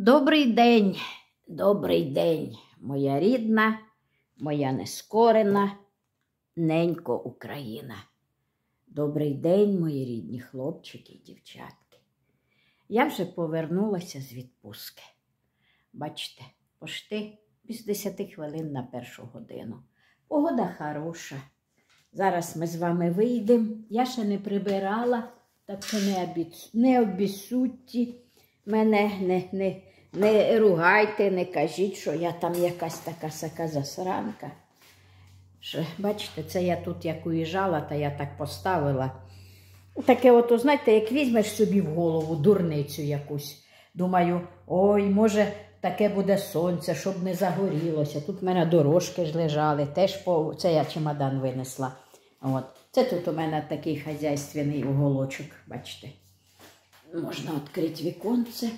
Добрий день, добрий день, моя рідна, моя нескорена ненько Україна. Добрий день, мої рідні хлопчики і дівчатки. Я вже повернулася з відпустки. Бачите, пошти без 10 хвилин на першу годину. Погода хороша. Зараз ми з вами вийдемо. Я ще не прибирала, так що не обісутті мене не. не не ругайте, не кажіть, що я там якась така сака засранка. Що, Бачите, це я тут як уїжджала, та я так поставила. Таке, от, знаєте, як візьмеш собі в голову дурницю якусь. Думаю, ой, може, таке буде сонце, щоб не загорілося. Тут в мене дорожки ж лежали, теж по... це я чемодан винесла. От. Це тут у мене такий хазяйственний уголочок, бачите. Можна відкрити віконце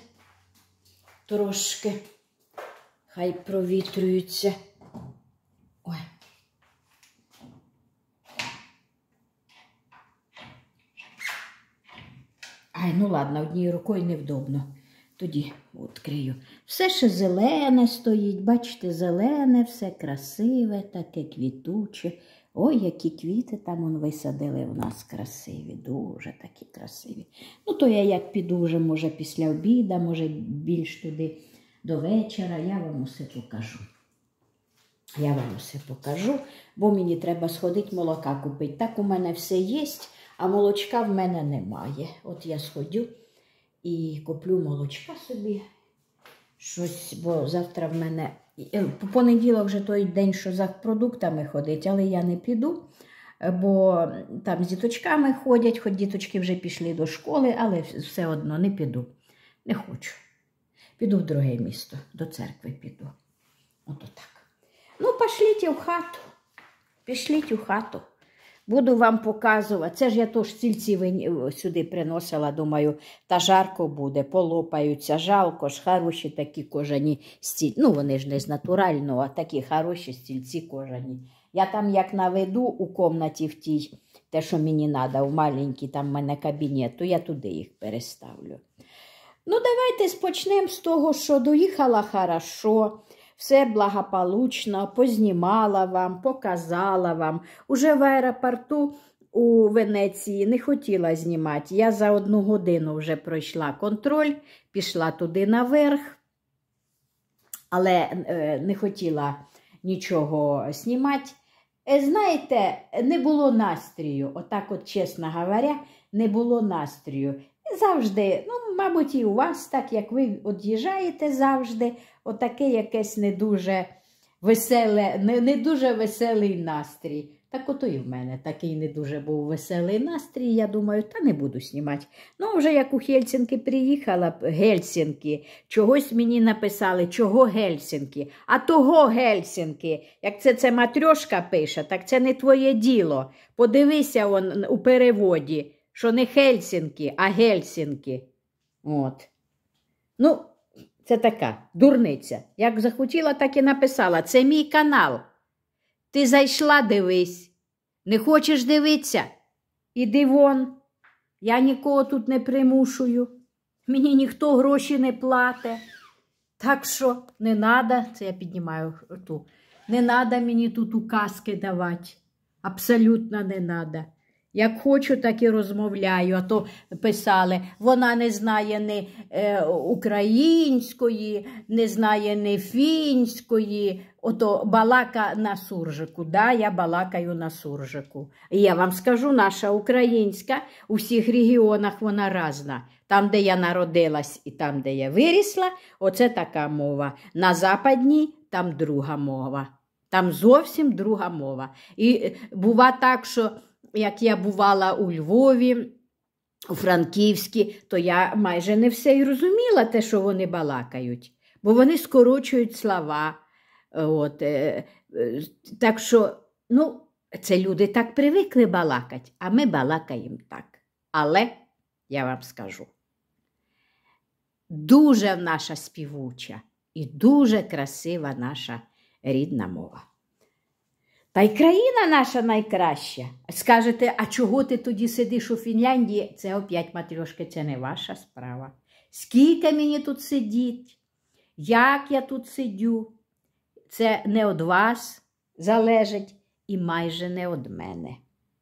трошки, хай провітрюються. Ай, ну ладно, однією рукою невдобно. Тоді відкрию. Все ще зелене стоїть, бачите, зелене, все красиве, таке квітуче. Ой, які квіти там он висадили у нас красиві, дуже такі красиві. Ну, то я як піду вже, може, після обіда, може, більш туди до вечора, я вам усе покажу. Я вам усе покажу, бо мені треба сходити молока купити. Так у мене все є, а молочка в мене немає. От я сходю і куплю молочка собі. Щось, бо завтра в мене по е, понеділок вже той день, що за продуктами ходить, але я не піду, е, бо там з діточками ходять, хоч діточки вже пішли до школи, але все одно не піду. Не хочу. Піду в друге місто, до церкви піду. Ото так. Ну, пішліть в хату, пішліть у хату. Буду вам показувати. Це ж я тож стільці сюди приносила, думаю, та жарко буде, полопаються, жалко ж, хороші такі кожані стільці. Ну, вони ж не з натурального, а такі хороші стільці кожані. Я там як наведу у комнаті в тій, те, що мені треба, в маленький там мене кабінет, то я туди їх переставлю. Ну, давайте почнемо з того, що доїхала хорошо все благополучно познімала вам, показала вам. Уже в аеропорту у Венеції не хотіла знімати. Я за одну годину вже пройшла контроль, пішла туди наверх, але е, не хотіла нічого знімати. Е, знаєте, не було настрію, отак, от, чесно говоря, не було настрію. Завжди, ну, мабуть, і у вас, так як ви од'їжджаєте завжди, отаке якесь не дуже веселе, не, не дуже веселий настрій. Так ото і в мене такий не дуже був веселий настрій. Я думаю, та не буду знімати. Ну, вже як у Гельсінки приїхала Гельсінки, чогось мені написали, чого Гельсінки, а того Гельсінки. Як це це матрьошка пише, так це не твоє діло. Подивися он у переводі що не Хельсінки, а Гельсінки. От. Ну, це така дурниця. Як захотіла, так і написала. Це мій канал. Ти зайшла, дивись. Не хочеш дивитися? Іди вон. Я нікого тут не примушую. Мені ніхто гроші не платить. Так що не треба, це я піднімаю ту. Не треба мені тут указки давати. Абсолютно не треба. Як хочу, так і розмовляю. А то писали, вона не знає ні е, української, не знає ні фінської. Ото балака на суржику. Да, Я балакаю на суржику. І я вам скажу, наша українська у всіх регіонах вона різна. Там, де я народилась і там, де я вирісла, оце така мова. На западній там друга мова. Там зовсім друга мова. І бува так, що як я бувала у Львові, у Франківській, то я майже не все й розуміла те, що вони балакають, бо вони скорочують слова. Е, от, е, е, Так що, ну, це люди так привикли балакати, а ми балакаємо так. Але я вам скажу. Дуже наша співуча і дуже красива наша рідна мова. Та й країна наша найкраща. Скажете, а чого ти тоді сидиш у Фінляндії? Це опять, матрьошки, це не ваша справа. Скільки мені тут сидіть? Як я тут сидю? Це не від вас залежить і майже не від мене.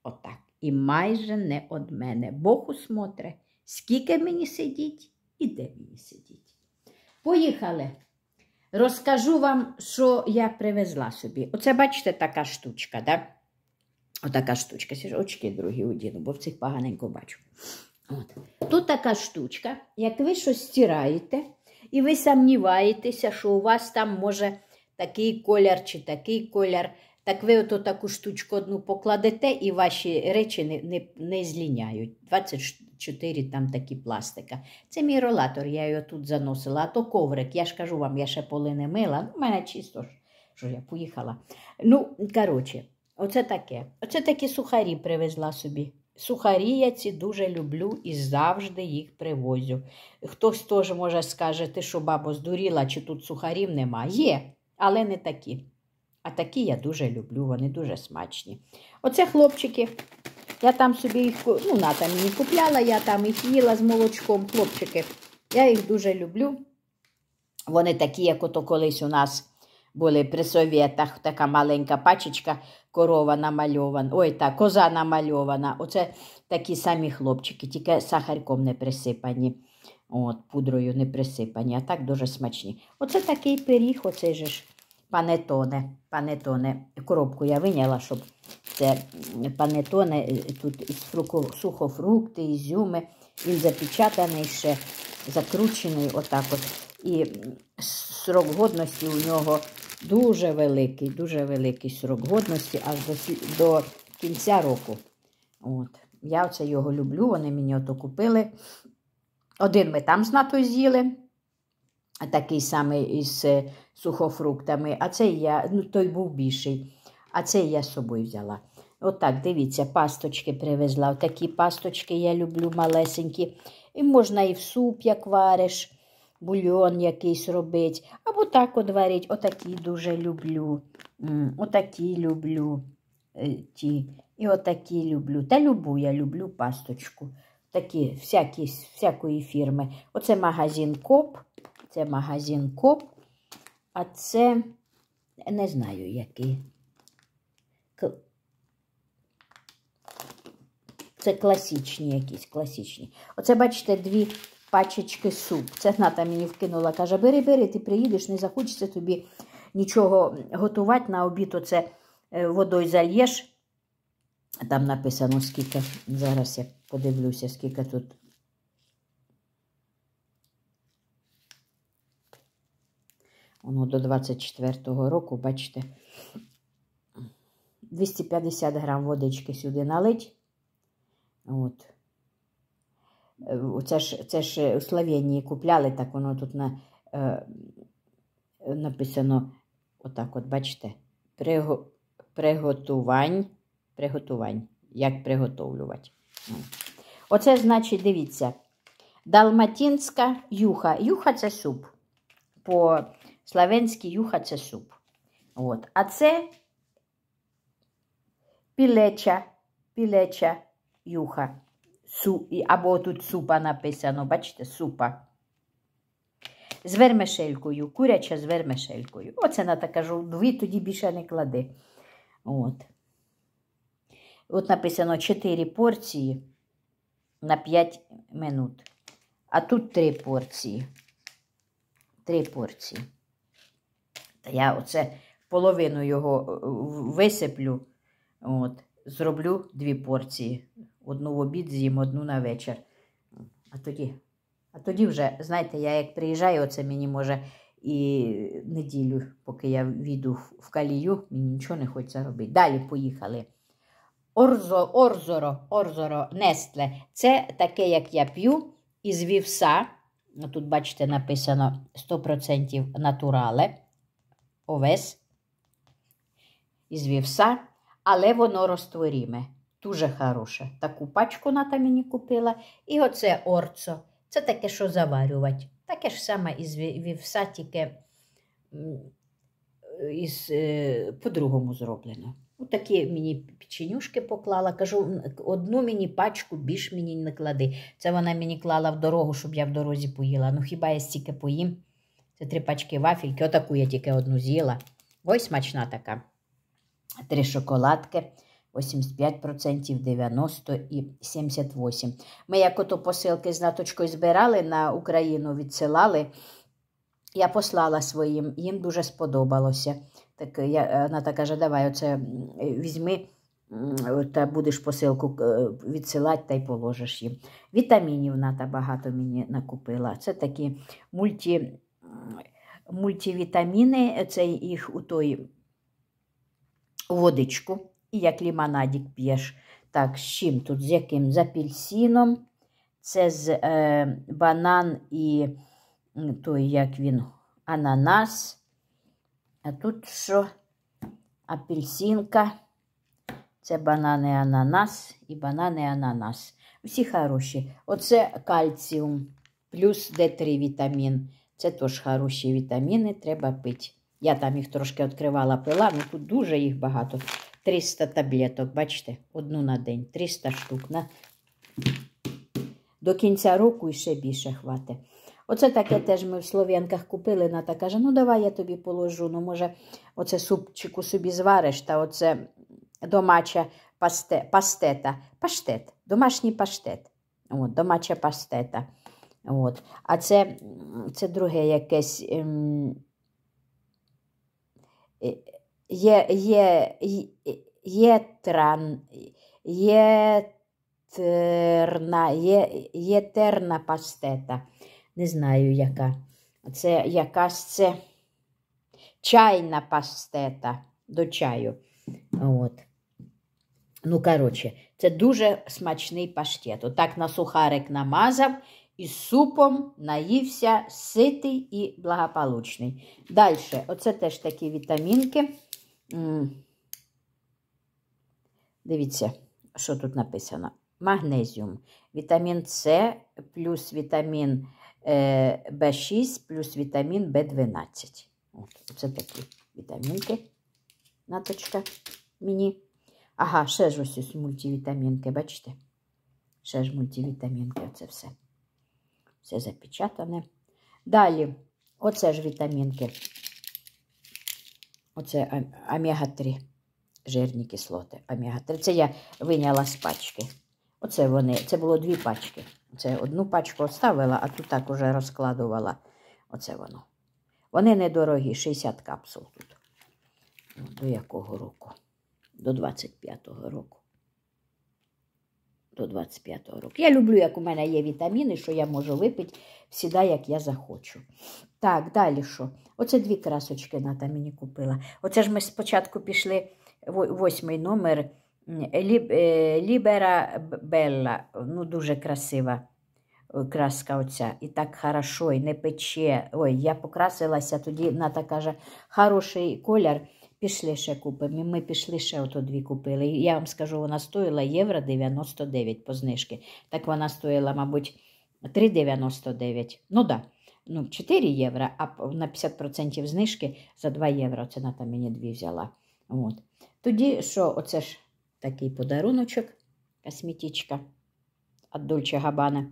Отак. І майже не від мене. Бог усмотре, скільки мені сидіть і де мені сидіть. Поїхали. Розкажу вам, що я привезла собі. Оце, бачите, така штучка, да? Отака штучка. Сі ж очки другі одіну, бо в цих поганенько бачу. От. Тут така штучка, як ви щось стираєте, і ви сумніваєтеся, що у вас там може такий колір чи такий колір. Так ви ото таку штучку одну покладете, і ваші речі не не, не зліняють. 24 там такі пластика. Це мій ролатор, я його тут заносила, а то коврик. Я ж кажу вам, я ще поли не мила. У ну, мене чисто що я поїхала. Ну, коротше, оце таке. Оце такі сухарі привезла собі. Сухарі я ці дуже люблю і завжди їх привозю. Хтось теж може скажете, що баба здуріла, чи тут сухарів нема. Є, але не такі. А такі я дуже люблю, вони дуже смачні. Оце хлопчики. Я там собі їх ну, на там мені купляла, я там їх їла з молочком, хлопчики. Я їх дуже люблю. Вони такі, як ото колись у нас були при совєтах, така маленька пачечка, корова намальована, ой, та коза намальована. Оце такі самі хлопчики, тільки сахарком не присипані, от, пудрою не присипані, а так дуже смачні. Оце такий пиріг, оцей же ж панетоне. Панетоне. Коробку я виняла, щоб це панетоне. Е, тут сухофрукти, ізюми. Він запечатаний ще, закручений отак от. І срок годності у нього дуже великий, дуже великий срок годності аж до до кінця року. От. Я оце його люблю, вони мені ото купили. Один ми там з НАТО з'їли такий самий із е, сухофруктами, а цей я, ну той був більший. А цей я з собою взяла. Отак, От дивіться, пасточки привезла. Такі пасточки я люблю малесенькі. І можна і в суп, як вариш, бульон якийсь робить. Або так от варить. Отакі дуже люблю. Отакі люблю е, ті. І отакі люблю. Та любу я люблю пасточку. Такі всякі, всякої фірми. Оце магазин Коп. Це магазин Коп, а це не знаю який. Це класичні якісь класичні. Оце, бачите, дві пачечки суп. Це Ната мені вкинула, каже, бери, бери, ти приїдеш, не захочеться тобі нічого готувати на обід, оце е, водою зальєш. Там написано, скільки. Зараз я подивлюся, скільки тут Воно до 24-го року, бачите, 250 грам водички сюди налить. От. Е, це ж це ж е, у Словенії купляли, так воно тут на, е, написано отак от, бачите, приго, приготувань. приготувань, Як приготовлювати. Оце, значить, дивіться, далматинська юха. Юха це суп. по Славенський юха це суп. От. А це пілеча, пілеча юха. Су, Або тут супа написано, бачите, супа. З вермешелькою, куряча з вермешелькою. Оце на така кажу, дві тоді більше не клади. От От написано 4 порції на 5 минут. А тут 3 порції. 3 порції. Та я оце половину його е, е, висиплю, от, зроблю дві порції. Одну в обід з'їм, одну на вечір. А тоді а тоді вже, знаєте, я як приїжджаю, оце мені може і неділю, поки я війду в калію, мені нічого не хочеться робити. Далі поїхали. Орзо, Орзоро, орзоро, Нестле. Це таке, як я п'ю, із вівса. Тут, бачите, написано 100% натурале овес із вівса, але воно розтворіме. Дуже хороше. Таку пачку ната мені купила. І оце орцо. Це таке, що заварювати. Таке ж саме із вівса, тільки із, е, по-другому зроблено. Отакі мені печенюшки поклала. Кажу, одну мені пачку більш мені не клади. Це вона мені клала в дорогу, щоб я в дорозі поїла. Ну хіба я стільки поїм? Це три пачки вафельки. Отаку я тільки одну з'їла. Ось смачна така. Три шоколадки. 85%, 90% і 78%. Ми як ото посилки з наточкою збирали на Україну, відсилали. Я послала своїм, їм дуже сподобалося. Так я, е, Вона так каже, давай оце візьми та будеш посилку е, відсилати та й положиш їм. Вітамінів ната багато мені накупила. Це такі мульті мультивітаміни, це їх у той водичку, і як лімонадік п'єш. Так, з чим тут? З яким? З апельсином, це з е, банан і той, як він, ананас. А тут що? Апельсинка. Це банани ананас і банани ананас. Всі хороші. Оце кальціум плюс Д3 вітамін. Це теж хороші вітаміни, треба пити. Я там їх трошки відкривала, пила, але ну тут дуже їх багато. 300 таблеток, бачите, одну на день, 300 штук. На... До кінця року і ще більше хватить. Оце таке теж ми в Слов'янках купили. Ната каже, ну давай я тобі положу. Ну, може, оце супчику собі звариш, та оце домача пасте, пастета, паштет, домашній паштет. От, домача пастета. От. А це це друге якесь. Ем, е, є, є, е, є, тран, є, терна, є, є терна пастета. Не знаю, яка. Це якась це чайна пастета до чаю. От. Ну, коротше, це дуже смачний паштет. Отак на сухарик намазав із супом наївся ситий і благополучний. Далі, оце теж такі вітамінки. Дивіться, що тут написано: магнезіум. Вітамін С плюс вітамін е, В6 плюс вітамін В12. Оце такі вітамінки. Наточка мені. Ага, ще ж ось мультивітамінки, бачите? Ще ж мультивітамінки, оце все. Це запечатане. Далі, оце ж вітамінки. Оце омега-3 жирні кислоти. Омега-3. Це я виняла з пачки. Оце вони, це було дві пачки. Це одну пачку оставила, а тут так уже розкладувала. Оце воно. Вони недорогі, 60 капсул тут. До якого року? До 25-го року до 25 року. Я люблю, як у мене є вітаміни, що я можу випити всіда, як я захочу. Так, далі що? Оце дві красочки Ната мені купила. Оце ж ми спочатку пішли восьмий номер е, Лібера Белла. Ну, дуже красива е, краска оця. І так хорошо, і не пече. Ой, я покрасилася тоді, Ната каже, хороший колір. Пішли ще купимо. ми пішли ще ото дві купили. Я вам скажу, вона стоїла євро 99 по знижки. Так вона стоїла, мабуть, 3,99. Ну да, ну 4 євро, а на 50% знижки за 2 євро. Ціна там мені дві взяла. От. Тоді, що, оце ж такий подаруночок, косметичка від Дольче Габана.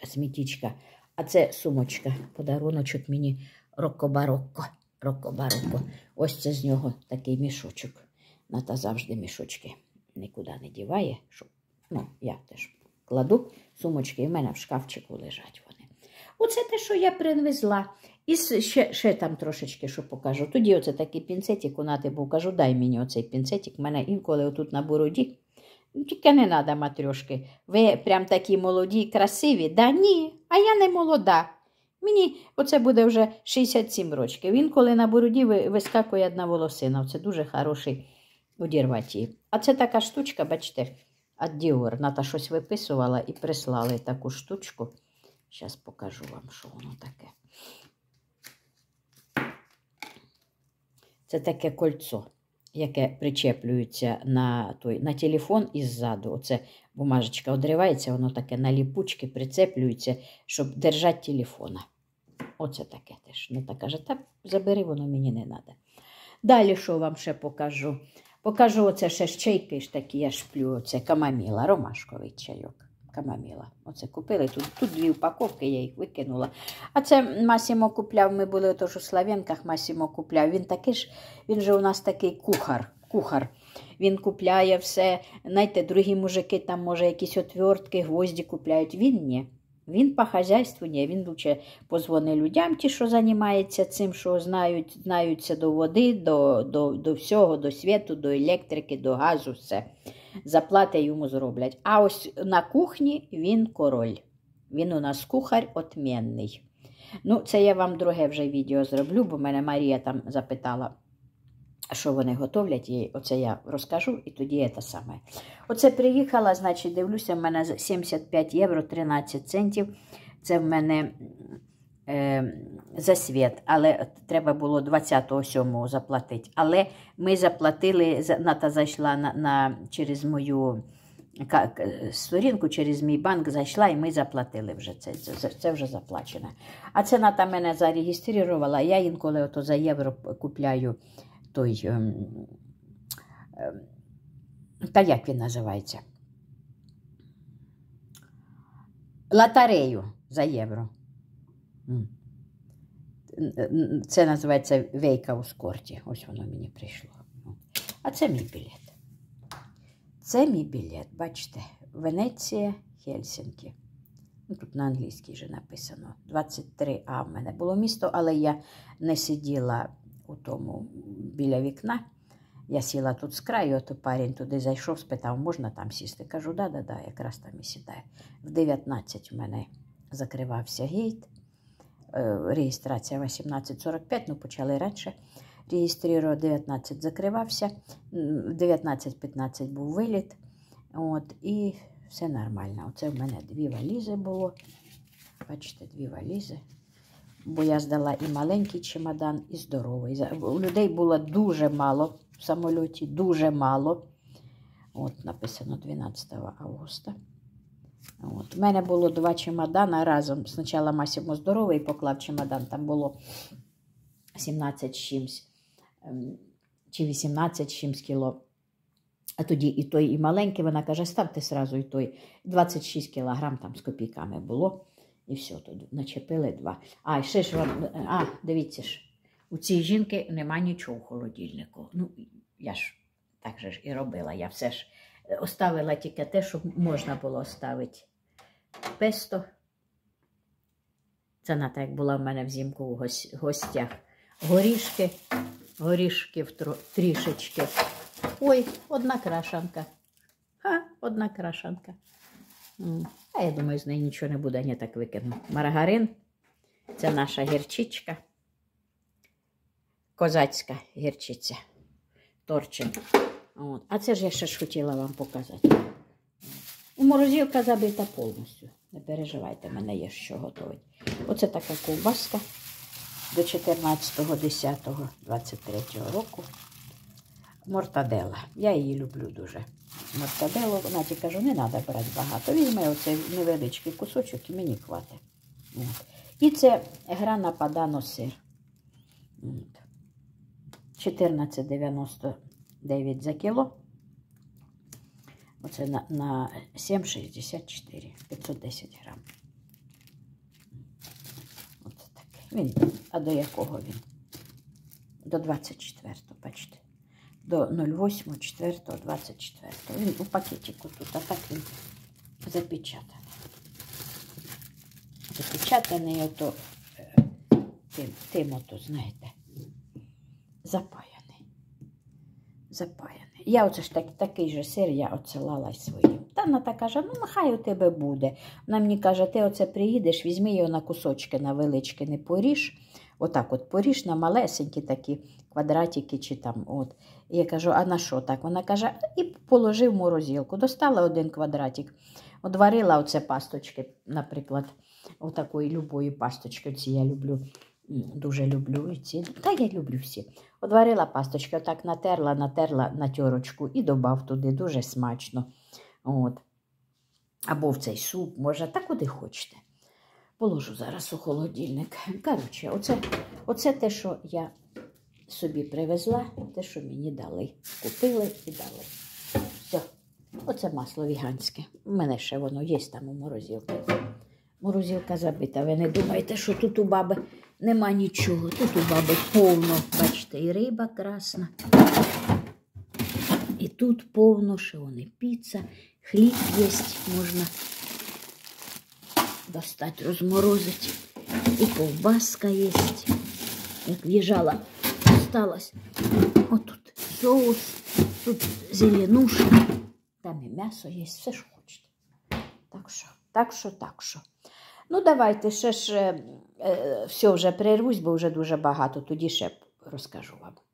Косметичка. А це сумочка. Подаруночок мені рокко барокко Рокобарокко, Ось це з нього такий мішочок. Ната завжди мішочки нікуди не діває. Щоб... Ну, я теж кладу сумочки, і в мене в шкафчику лежать вони. Оце те, що я привезла. І ще ще там трошечки що покажу. Тоді оце такий пінцетик у нати був. Кажу, дай мені оцей пінцетик. У мене інколи отут на бороді. Ну, тільки не треба, матрьошки. Ви прям такі молоді красиві. Да ні, а я не молода. Мені оце буде вже 67 рочків. Він, коли на бороді вискакує одна волосина. Це дуже хороший одірвати її. А це така штучка, бачите, Діор. Ната щось виписувала і прислали таку штучку. Зараз покажу вам, що воно таке. Це таке кольцо, яке причеплюється на той, на телефон і ззаду. Оце бумажечка одривається, воно таке на ліпучки прицеплюється, щоб держати телефона. Оце таке теж. Не так каже, та забери, воно мені не треба. Далі, що вам ще покажу? Покажу оце ще чайки ж такі, я ж плю, оце камаміла, ромашковий чайок. Камаміла. Оце купили. Тут тут дві упаковки, я їх викинула. А це Масімо купляв, ми були теж у Слав'янках, Масімо купляв. Він такий ж, він же у нас такий кухар. кухар він купляє все. Знаєте, другі мужики там, може, якісь отвертки, гвозді купляють. Він ні. Він по хазяйству ні, він лучше позвони людям, ті, що займається цим, що знають, знаються до води, до до, до всього, до світу, до електрики, до газу, все. Заплати йому зроблять. А ось на кухні він король. Він у нас кухар отмінний. Ну, це я вам друге вже відео зроблю, бо мене Марія там запитала що вони готовлять, і оце я розкажу, і тоді я те саме. Оце приїхала, значить, дивлюся, в мене 75 євро 13 центів. Це в мене е, за світ, але треба було 27-го заплатити. Але ми заплатили, Ната зайшла на, на, через мою сторінку, через мій банк зайшла, і ми заплатили вже це. Це, це вже заплачено. А це Ната мене зареєструвала. Я інколи ото за євро купляю той, ем, ем, та як він називається? Латарею за євро. Це називається Вейка у скорті. Ось воно мені прийшло. А це мій білет. Це мій білет, бачите, Венеція Хельсінкі. Ну, тут на англійській вже написано. 23А в мене було місто, але я не сиділа у тому біля вікна. Я сіла тут з краю, ото парень туди зайшов, спитав, можна там сісти. Кажу, да-да-да, якраз там і сідає. В 19 у мене закривався гейт. Е, реєстрація 18.45, ну почали раніше. Реєстрував 19 закривався, 19.15 був виліт. От, І все нормально. Оце в мене дві валізи було. Бачите, дві валізи бо я здала і маленький чемодан, і здоровий. У людей було дуже мало в самольоті, дуже мало. От, написано 12 августа. От. У мене було два чемодана разом. Спочатку Масімо здоровий поклав чемодан, там було 17 чимсь ем, чи 18 чимсь кіло. А тоді і той, і маленький, вона каже, ставте сразу і той. 26 кілограм там з копійками було. І все, тут начепили два. А, ще ж вам, а, дивіться ж, у цієї жінки нема нічого в холодильнику. Ну, я ж так же ж і робила. Я все ж е, оставила тільки те, щоб можна було оставити. Песто. Це ната, як була в мене взимку в гостях. Горішки, горішків трішечки. Ой, одна крашанка. Ха, одна крашанка. А я думаю, з неї нічого не буде, я так викину. Маргарин. Це наша гірчичка. Козацька гірчиця. Торчин. От. А це ж я ще ж хотіла вам показати. У морозилка забита повністю. Не переживайте, мене є що готувати. Оце така ковбаска до 14.10.23 року мортадела. Я її люблю дуже. Мортаделу, наті кажу, не треба брати багато. Візьми оцей невеличкий кусочок і мені хватить. І це гра на падано сир. 14,99 за кіло. Оце на, на 7,64, 510 грам. Оце так. Він, а до якого він? До 24-го, бачите до 08.04.24. Він у пакетику тут, а так він запечатаний. Запечатаний ото е, тим, тим ото, знаєте, запаяний. Запаяний. Я оце ж так, такий же сир я оцелала своїм. Та вона так каже, ну нехай у тебе буде. Вона мені каже, ти оце приїдеш, візьми його на кусочки на велички, не поріж. Отак от поріж на малесенькі такі квадратики чи там. от. І я кажу, а на що так? Вона каже, і положив в морозилку. Достала один квадратик, одварила оце пасточки, наприклад, отакої любої пасточки. Ці я люблю, дуже люблю. ці, Та я люблю всі. Одварила пасточки, отак натерла, натерла на терочку і додав туди дуже смачно. от. Або в цей суп, може, та куди хочете. Положу зараз у холодильник. Коротше, оце, оце те, що я собі привезла, те, що мені дали. Купили і дали. Все. Оце масло віганське. У мене ще воно є там у морозилці. Морозилка забита. Ви не думаєте, що тут у баби нема нічого. Тут у баби повно, бачите, і риба красна. І тут повно, що вони піца, хліб є, можна достать, разморозить. И колбаска есть. Як в'їжджала, осталось. От тут соус, тут зеленушка, там і м'ясо є, все що хочете. Так що, так що, так що. Ну, давайте ще ж э, е, э, все вже прервусь, бо вже дуже багато, тоді ще розкажу вам.